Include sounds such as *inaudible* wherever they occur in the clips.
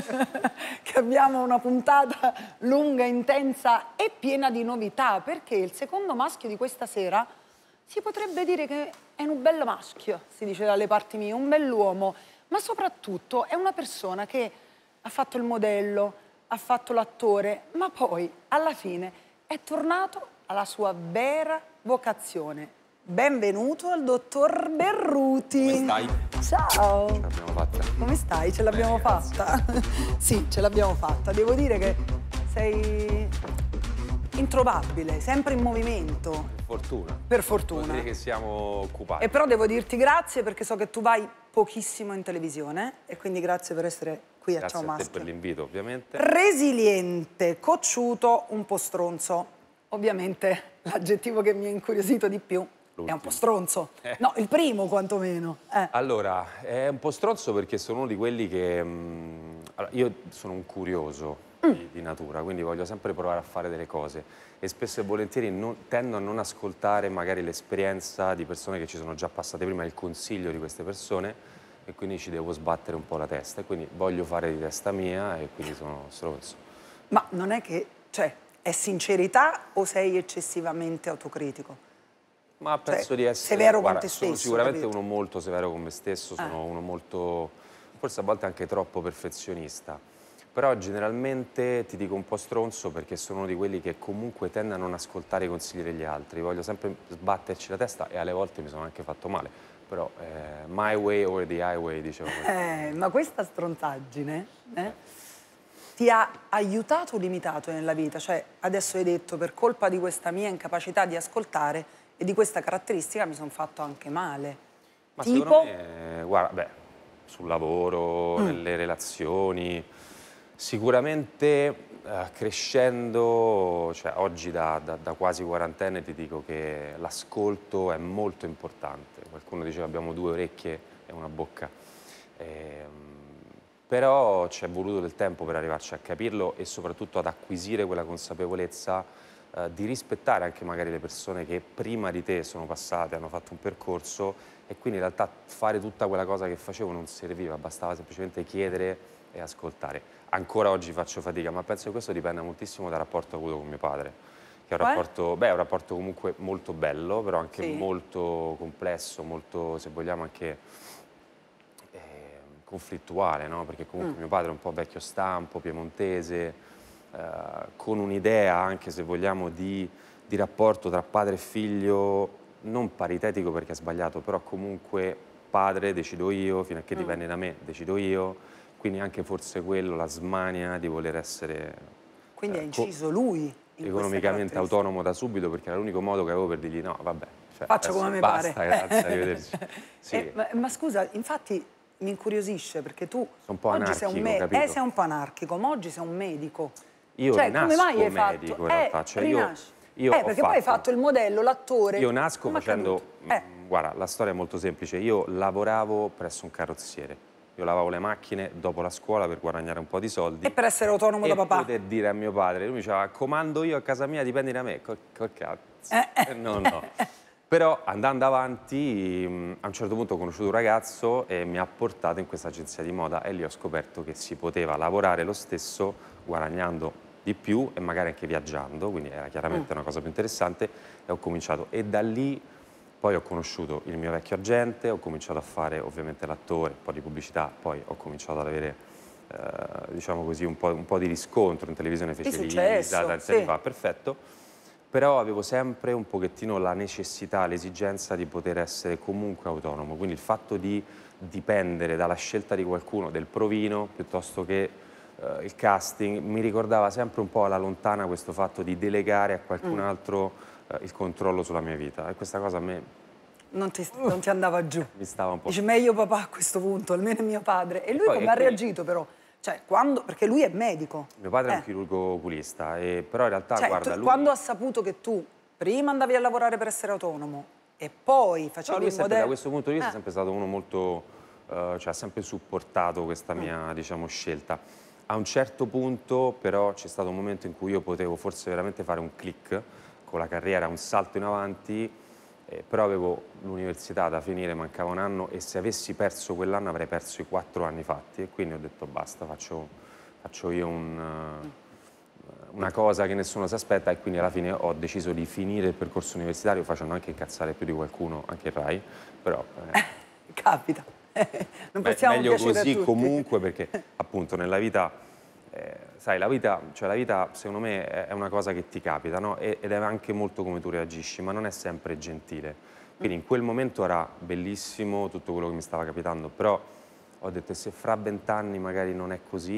*laughs* che abbiamo una puntata lunga, intensa e piena di novità, perché il secondo maschio di questa sera si potrebbe dire che è un bello maschio, si dice dalle parti mie, un bell'uomo, ma soprattutto è una persona che ha fatto il modello, ha fatto l'attore, ma poi alla fine è tornato alla sua vera vocazione. Benvenuto al dottor Berruti. Come stai? Ciao! Ce l'abbiamo fatta. Come stai? Ce l'abbiamo fatta? *laughs* sì, ce l'abbiamo fatta. Devo dire che sei introvabile, sempre in movimento. Per fortuna. Per fortuna. Vuol dire che siamo occupati. E però devo dirti grazie perché so che tu vai pochissimo in televisione e quindi grazie per essere qui grazie a Ciao Massimo. Grazie per l'invito, ovviamente. Resiliente, cocciuto, un po' stronzo. Ovviamente l'aggettivo che mi ha incuriosito di più è un po' stronzo. Eh. No, il primo quantomeno. Eh. Allora, è un po' stronzo perché sono uno di quelli che... Mh, mm, allora, io sono un curioso mm. di, di, natura, quindi voglio sempre provare a fare delle cose e spesso e volentieri non, tendo a non ascoltare magari l'esperienza di persone che ci sono già passate prima, il consiglio di queste persone e quindi ci devo sbattere un po' la testa e quindi voglio fare di testa mia e quindi sono stronzo. Ma non è che... cioè, è sincerità o sei eccessivamente autocritico? Ma cioè, penso cioè, di essere severo guarda, con te stesso. sicuramente capito? uno molto severo con me stesso, ah. sono ah. uno molto, forse a volte anche troppo perfezionista. Però generalmente ti dico un po' stronzo perché sono uno di quelli che comunque tende a non ascoltare i consigli degli altri. Voglio sempre sbatterci la testa e alle volte mi sono anche fatto male. Però eh, my way or the highway, diciamo. Eh, ma questa stronzaggine eh, ti ha aiutato o limitato nella vita? Cioè adesso hai detto per colpa di questa mia incapacità di ascoltare e di questa caratteristica mi sono fatto anche male. Ma tipo... Me, guarda, beh, sul lavoro, mm. nelle relazioni, sicuramente Uh, crescendo, cioè oggi da, da, da, quasi quarantenne ti dico che l'ascolto è molto importante. Qualcuno diceva abbiamo due orecchie e una bocca. Ehm, però ci è voluto del tempo per arrivarci a capirlo e soprattutto ad acquisire quella consapevolezza eh, di rispettare anche magari le persone che prima di te sono passate, hanno fatto un percorso e quindi in realtà fare tutta quella cosa che facevo non serviva, bastava semplicemente chiedere e ascoltare. Ancora oggi faccio fatica, ma penso che questo dipenda moltissimo dal rapporto avuto con mio padre che è un, rapporto, beh, è un rapporto, comunque molto bello, però anche sì. molto complesso, molto, se vogliamo, anche eh, conflittuale, no? Perché comunque mm. mio padre è un po' vecchio stampo, piemontese, eh, con un'idea anche se vogliamo di, di rapporto tra padre e figlio non paritetico perché è sbagliato, però comunque padre decido io, fino a che mm. dipende da me decido io, quindi anche forse quello, la smania di voler essere... Quindi eh, inciso lui. Economicamente autonomo da subito perché era l'unico modo che avevo per dirgli no, vabbè. Cioè, Faccio come mi pare. grazie, arrivederci. *laughs* Sì. Eh, ma, ma, scusa, infatti mi incuriosisce perché tu... Sono un po' anarchico, sei un, eh, sei un po' anarchico, ma oggi sei un medico. Io cioè, rinasco come mai medico in eh, realtà. Cioè, io, io eh, perché fatto, poi hai fatto il modello, l'attore. Io nasco facendo... Eh. Guarda, la storia è molto semplice. Io lavoravo presso un carrozziere. Io lavavo le macchine dopo la scuola per guadagnare un po' di soldi. E per essere autonomo e da papà. E poter dire a mio padre. Lui mi diceva, comando io a casa mia, dipendi da me. Col, col cazzo. Eh. eh. No, no. Però andando avanti, mm, a un certo punto ho conosciuto un ragazzo e mi ha portato in questa agenzia di moda e lì ho scoperto che si poteva lavorare lo stesso guadagnando di più e magari anche viaggiando, quindi era chiaramente mm. una cosa più interessante e ho cominciato. E da lì poi ho conosciuto il mio vecchio agente, ho cominciato a fare ovviamente l'attore, un po' di pubblicità, poi ho cominciato ad avere eh, diciamo così, un po', un po', di riscontro in televisione, fece l'Isata, sì. fa, perfetto, però avevo sempre un pochettino la necessità, l'esigenza di poter essere comunque autonomo, quindi il fatto di dipendere dalla scelta di qualcuno, del provino, piuttosto che eh, il casting mi ricordava sempre un po' alla lontana questo fatto di delegare a qualcun mm. altro eh, il controllo sulla mia vita e questa cosa a me non ti, non ti, andava giù. *laughs* Mi stava un po'. Dice meglio papà a questo punto, almeno mio padre. E, e lui poi, come e ha reagito però? Cioè, quando, perché lui è medico. Mio padre eh. è un eh. chirurgo oculista, e, però in realtà cioè, guarda tu, lui... Quando ha saputo che tu prima andavi a lavorare per essere autonomo e poi facevi no, lui il modello... Da questo punto di vista eh. è sempre stato uno molto... Uh, cioè ha sempre supportato questa mm. mia, mm. diciamo, scelta. A un certo punto però c'è stato un momento in cui io potevo forse veramente fare un click con la carriera, un salto in avanti, eh, però avevo l'università da finire, mancava un anno e se avessi perso quell'anno avrei perso i quattro anni fatti e quindi ho detto basta, faccio, faccio io un, eh, una cosa che nessuno si aspetta e quindi alla fine ho deciso di finire il percorso universitario facendo anche incazzare più di qualcuno, anche RAI, però... Eh. *laughs* Capita. *laughs* non possiamo Beh, meglio così comunque perché appunto nella vita, eh, sai, la vita, cioè la vita secondo me è una cosa che ti capita no? ed è anche molto come tu reagisci, ma non è sempre gentile. Quindi in quel momento era bellissimo tutto quello che mi stava capitando, però ho detto se fra vent'anni magari non è così,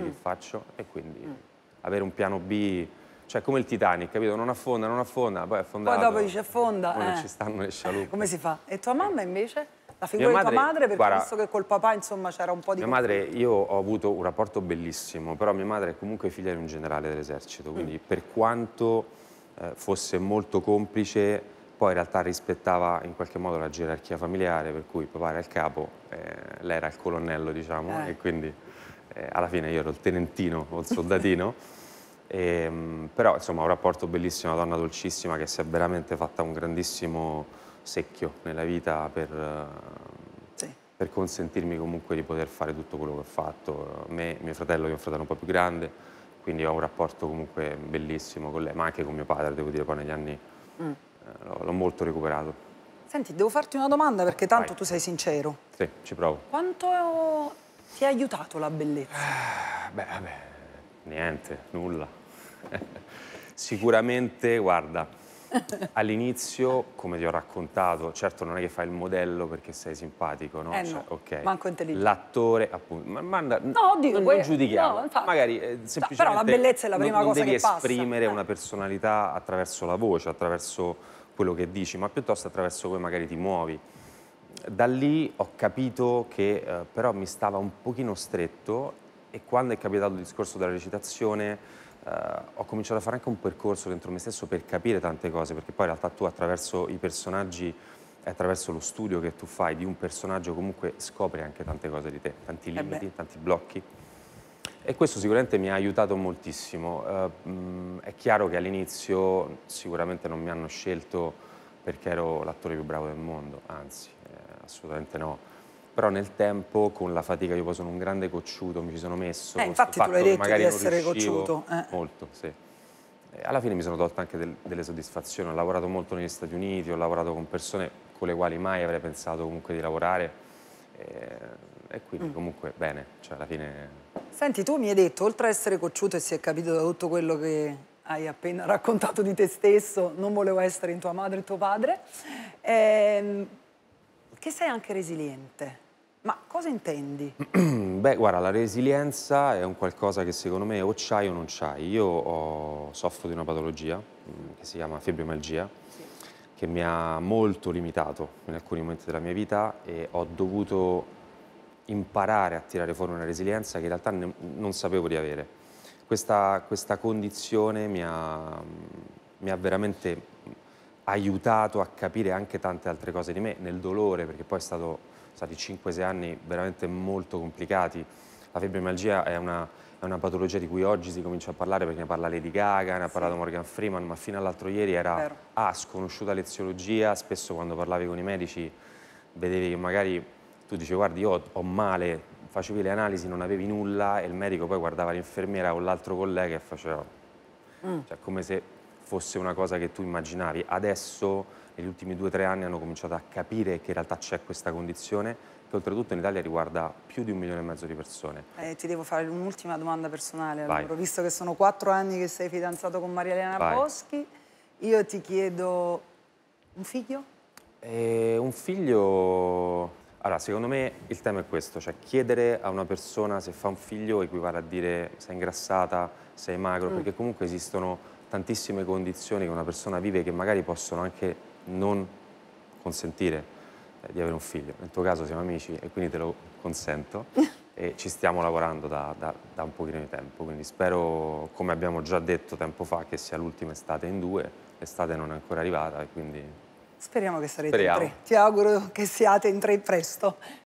mm. faccio? E quindi mm. avere un piano B, cioè come il Titanic, capito? Non affonda, non affonda, poi affonda. Poi dopo dice affonda. Poi eh. non ci stanno le scialuppe. Come si fa? E tua mamma invece? La figura mia di madre, tua madre, perché guarda, visto che col papà insomma c'era un po' di... Mia madre, io ho avuto un rapporto bellissimo, però mia madre è comunque figlia di un generale dell'esercito, mm. quindi mm. per quanto eh, fosse molto complice, poi in realtà rispettava in qualche modo la gerarchia familiare, per cui papà era il capo, eh, lei era il colonnello, diciamo, eh. e quindi eh, alla fine io ero il tenentino o il soldatino. *laughs* e, ehm, però insomma un rapporto bellissimo, una donna dolcissima che si è veramente fatta un grandissimo secchio nella vita per, sì. per, consentirmi comunque di poter fare tutto quello che ho fatto. Me, mio fratello, che è un fratello un po' più grande, quindi ho un rapporto comunque bellissimo con lei, ma anche con mio padre, devo dire, poi negli anni mm. Eh, l'ho molto recuperato. Senti, devo farti una domanda perché tanto Vai. tu sei sincero. Sì, ci provo. Quanto ti ha aiutato la bellezza? Ah, beh, vabbè, niente, nulla. *laughs* Sicuramente, guarda, *laughs* All'inizio, come ti ho raccontato, certo non è che fai il modello perché sei simpatico, no? Eh cioè, no cioè, okay. manco intelligente. L'attore, appunto, ma, manda, no, dico, non, non eh, giudichiamo, no, magari eh, semplicemente... però la bellezza è la prima non, cosa non che passa. devi esprimere eh. una personalità attraverso la voce, attraverso quello che dici, ma piuttosto attraverso come magari ti muovi. Da lì ho capito che eh, però mi stava un pochino stretto e quando è capitato il discorso della recitazione eh, ho cominciato a fare anche un percorso dentro me stesso per capire tante cose, perché poi in realtà tu attraverso i personaggi e attraverso lo studio che tu fai di un personaggio comunque scopri anche tante cose di te, tanti eh limiti, eh tanti blocchi. E questo sicuramente mi ha aiutato moltissimo. Uh, eh, mh, mm, è chiaro che all'inizio sicuramente non mi hanno scelto perché ero l'attore più bravo del mondo, anzi, eh, assolutamente no però nel tempo con la fatica, io poi sono un grande cocciuto, mi ci sono messo. Eh, infatti tu l'hai detto di essere cocciuto. Eh. Molto, sì. E alla fine mi sono tolto anche del, delle soddisfazioni, ho lavorato molto negli Stati Uniti, ho lavorato con persone con le quali mai avrei pensato comunque di lavorare e, eh, e quindi mm. comunque bene, cioè alla fine... Senti, tu mi hai detto, oltre a essere cocciuto e si è capito da tutto quello che hai appena *laughs* raccontato di te stesso, non volevo essere in tua madre e tuo padre, ehm, che sei anche resiliente. Ma cosa intendi? *clears throat* Beh, guarda, la resilienza è un qualcosa che secondo me o c'hai o non c'hai. Io ho, soffro di una patologia mm, che si chiama fibromialgia, sì. che mi ha molto limitato in alcuni momenti della mia vita e ho dovuto imparare a tirare fuori una resilienza che in realtà ne, non sapevo di avere. Questa, questa condizione mi ha, mi ha veramente aiutato a capire anche tante altre cose di me, nel dolore, perché poi è stato stati 5-6 anni veramente molto complicati. La febbrimalgia è una, è una patologia di cui oggi si comincia a parlare perché ne parla Lady Gaga, ne ha parlato Morgan Freeman, ma fino all'altro ieri era ah, sconosciuta leziologia, spesso quando parlavi con i medici vedevi che magari tu dicevi guardi io ho male, facevi le analisi, non avevi nulla e il medico poi guardava l'infermiera o l'altro collega e faceva... Mm. Cioè come se fosse una cosa che tu immaginavi. Adesso, negli ultimi due o tre anni, hanno cominciato a capire che in realtà c'è questa condizione che oltretutto in Italia riguarda più di un milione e mezzo di persone. Eh, ti devo fare un'ultima domanda personale, allora, visto che sono quattro anni che sei fidanzato con Maria Elena Vai. Boschi, io ti chiedo un figlio? Eh, un figlio... Allora, secondo me il tema è questo, cioè chiedere a una persona se fa un figlio equivale a dire sei ingrassata, sei magro, mm. perché comunque esistono tantissime condizioni che una persona vive che magari possono anche non consentire eh, di avere un figlio. Nel tuo caso siamo amici e quindi te lo consento *laughs* e ci stiamo lavorando da, da, da, un pochino di tempo, quindi spero, come abbiamo già detto tempo fa, che sia l'ultima estate in due, l'estate non è ancora arrivata e quindi... Speriamo che sarete Speriamo. in tre, ti auguro che siate in tre presto.